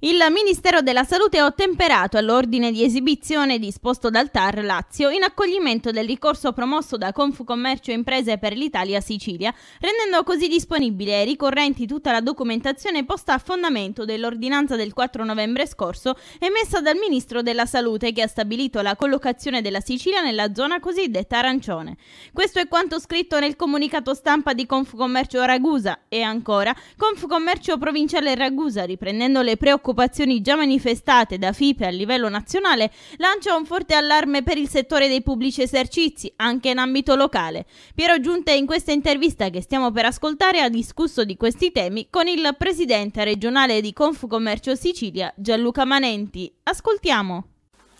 Il Ministero della Salute ha ottemperato all'ordine di esibizione disposto dal TAR Lazio in accoglimento del ricorso promosso da Confcommercio Imprese per l'Italia Sicilia, rendendo così disponibile ai ricorrenti tutta la documentazione posta a fondamento dell'ordinanza del 4 novembre scorso emessa dal Ministro della Salute che ha stabilito la collocazione della Sicilia nella zona cosiddetta arancione. Questo è quanto scritto nel comunicato stampa di Confcommercio Ragusa e ancora Confcommercio Provinciale Ragusa, riprendendo le preoccupazioni preoccupazioni già manifestate da FIPE a livello nazionale, lancia un forte allarme per il settore dei pubblici esercizi, anche in ambito locale. Piero Giunte in questa intervista che stiamo per ascoltare ha discusso di questi temi con il presidente regionale di Confcommercio Sicilia, Gianluca Manenti. Ascoltiamo.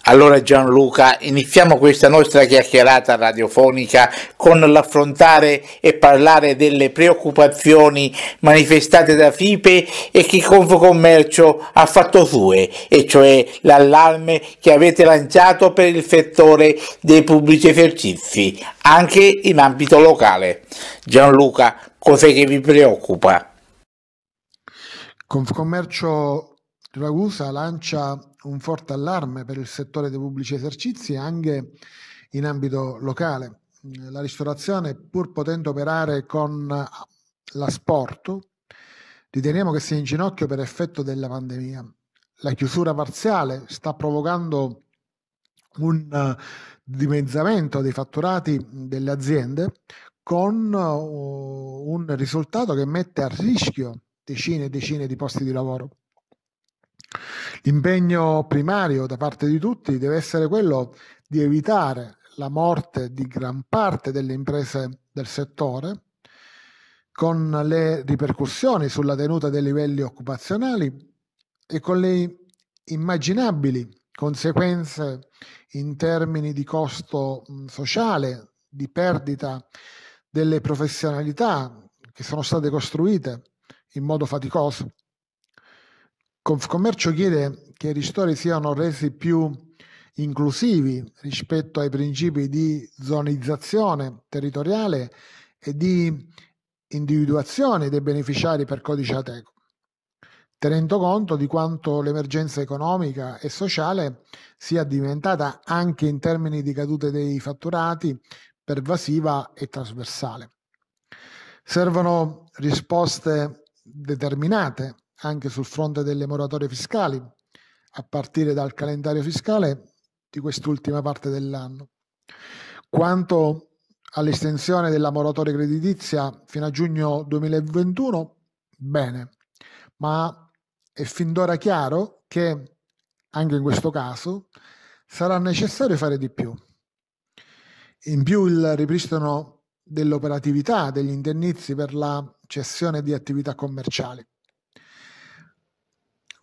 Allora Gianluca, iniziamo questa nostra chiacchierata radiofonica con l'affrontare e parlare delle preoccupazioni manifestate da FIPE e che Confcommercio ha fatto sue, e cioè l'allarme che avete lanciato per il settore dei pubblici esercizi, anche in ambito locale. Gianluca, cos'è che vi preoccupa? Confcommercio Ragusa lancia un forte allarme per il settore dei pubblici esercizi anche in ambito locale. La ristorazione, pur potendo operare con l'asporto, riteniamo che sia in ginocchio per effetto della pandemia. La chiusura parziale sta provocando un dimezzamento dei fatturati delle aziende con uh, un risultato che mette a rischio decine e decine di posti di lavoro. L'impegno primario da parte di tutti deve essere quello di evitare la morte di gran parte delle imprese del settore, con le ripercussioni sulla tenuta dei livelli occupazionali e con le immaginabili conseguenze in termini di costo sociale, di perdita delle professionalità che sono state costruite in modo faticoso. Confcommercio chiede che i ristori siano resi più inclusivi rispetto ai principi di zonizzazione territoriale e di individuazione dei beneficiari per codice Ateco, tenendo conto di quanto l'emergenza economica e sociale sia diventata anche in termini di cadute dei fatturati pervasiva e trasversale. Servono risposte determinate anche sul fronte delle moratorie fiscali, a partire dal calendario fiscale di quest'ultima parte dell'anno. Quanto all'estensione della moratoria creditizia fino a giugno 2021, bene, ma è fin d'ora chiaro che anche in questo caso sarà necessario fare di più. In più il ripristino dell'operatività degli indennizi per la cessione di attività commerciali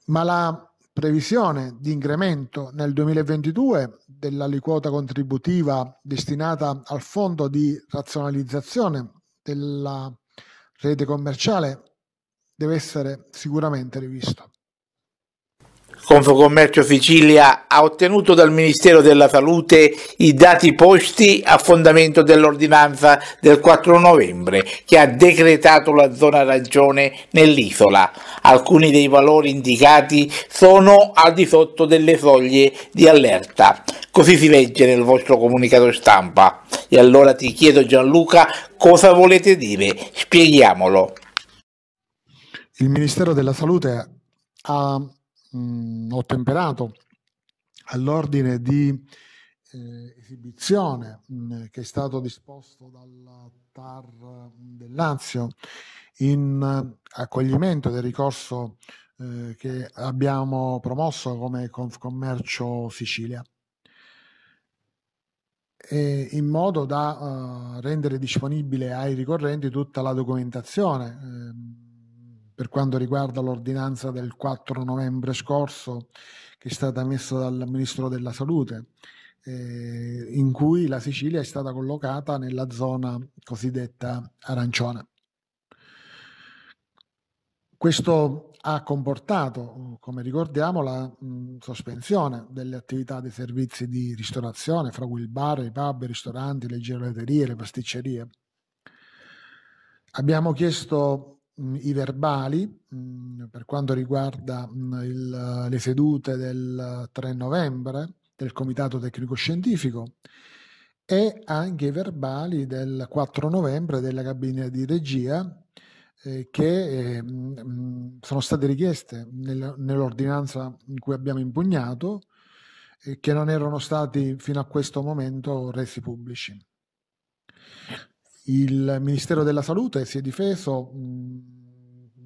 ma la previsione di incremento nel 2022 dell'aliquota contributiva destinata al fondo di razionalizzazione della rete commerciale deve essere sicuramente rivista. Confcommercio Sicilia ha ottenuto dal Ministero della Salute i dati posti a fondamento dell'ordinanza del 4 novembre che ha decretato la zona arancione nell'isola. Alcuni dei valori indicati sono al di sotto delle soglie di allerta. Così si legge nel vostro comunicato stampa. E allora ti chiedo Gianluca cosa volete dire? Spieghiamolo. Il Ministero della Salute ha mh, mm, ottemperato all'ordine di eh, esibizione mh, mm, che è stato disposto dalla TAR dell'Azio in eh, accoglimento del ricorso eh, che abbiamo promosso come Confcommercio Sicilia in modo da uh, rendere disponibile ai ricorrenti tutta la documentazione ehm, per quanto riguarda l'ordinanza del 4 novembre scorso che è stata messa dal Ministro della Salute, eh, in cui la Sicilia è stata collocata nella zona cosiddetta arancione. Questo ha comportato, come ricordiamo, la mh, sospensione delle attività dei servizi di ristorazione, fra cui il bar, i pub, i ristoranti, le gelaterie, le pasticcerie. Abbiamo chiesto Mm, i verbali mm, per quanto riguarda mm, il, eh, le sedute del 3 novembre del Comitato Tecnico Scientifico e anche i verbali del 4 novembre della cabina di regia eh, che eh, mh, sono state richieste nel, nell'ordinanza in cui abbiamo impugnato e eh, che non erano stati fino a questo momento resi pubblici. Il Ministero della Salute si è difeso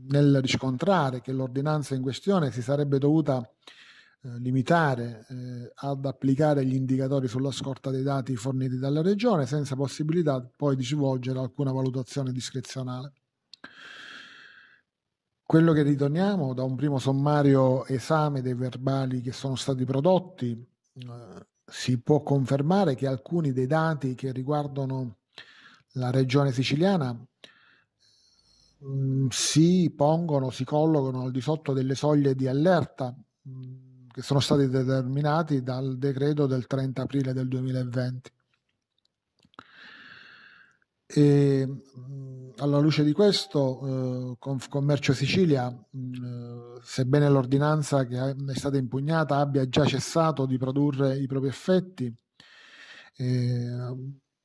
nel riscontrare che l'ordinanza in questione si sarebbe dovuta eh, limitare eh, ad applicare gli indicatori sulla scorta dei dati forniti dalla Regione senza possibilità poi di svolgere alcuna valutazione discrezionale. Quello che ritorniamo da un primo sommario esame dei verbali che sono stati prodotti eh, si può confermare che alcuni dei dati che riguardano la regione siciliana mh, mm, si pongono, si collocano al di sotto delle soglie di allerta mh, mm, che sono state determinate dal decreto del 30 aprile del 2020. E, mh, mm, alla luce di questo, eh, Commercio Sicilia, mh, eh, sebbene l'ordinanza che è stata impugnata abbia già cessato di produrre i propri effetti, eh,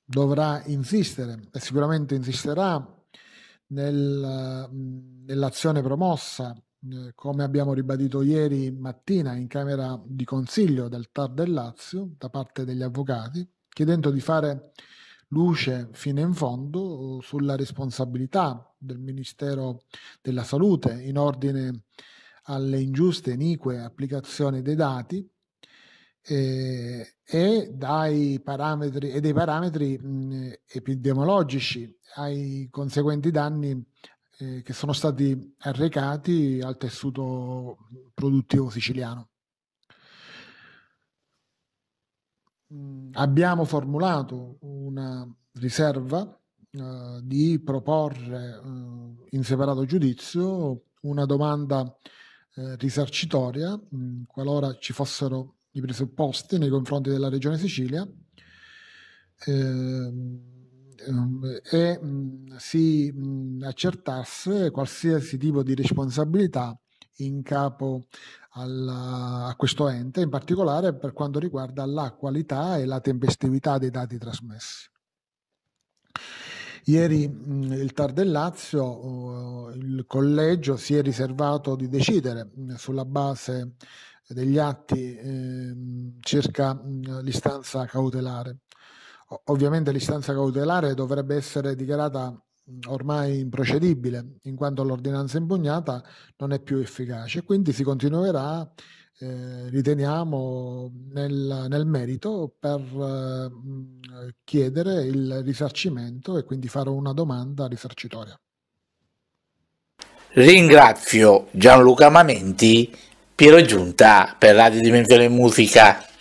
dovrà insistere e sicuramente insisterà nel, nell'azione promossa, eh, come abbiamo ribadito ieri mattina in Camera di Consiglio del TAR del Lazio da parte degli avvocati, chiedendo di fare luce fino in fondo eh, sulla responsabilità del Ministero della Salute in ordine alle ingiuste, inique applicazioni dei dati eh, e dai parametri e dei parametri mh, mhmm, epidemiologici ai conseguenti danni eh, che sono stati arrecati al tessuto mhmm, produttivo siciliano. Mhmm, abbiamo formulato una riserva eh, di proporre eh, in separato giudizio una domanda eh, risarcitoria mh, qualora ci fossero i presupposti nei confronti della Regione Sicilia eh, e si accertasse qualsiasi tipo di responsabilità in capo alla, a questo ente, in particolare per quanto riguarda la qualità e la tempestività dei dati trasmessi. Ieri mh, il TAR del Lazio, oh, il collegio si è riservato di decidere sulla base degli atti eh, circa mm, l'istanza cautelare. ovviamente l'istanza cautelare dovrebbe essere dichiarata mm, ormai improcedibile, in quanto l'ordinanza impugnata non è più efficace, quindi si continuerà, eh, riteniamo, nel, nel, merito per eh, chiedere il risarcimento e quindi fare una domanda risarcitoria. Ringrazio Gianluca Mamenti Piero Giunta per Radio Dimensione Musica.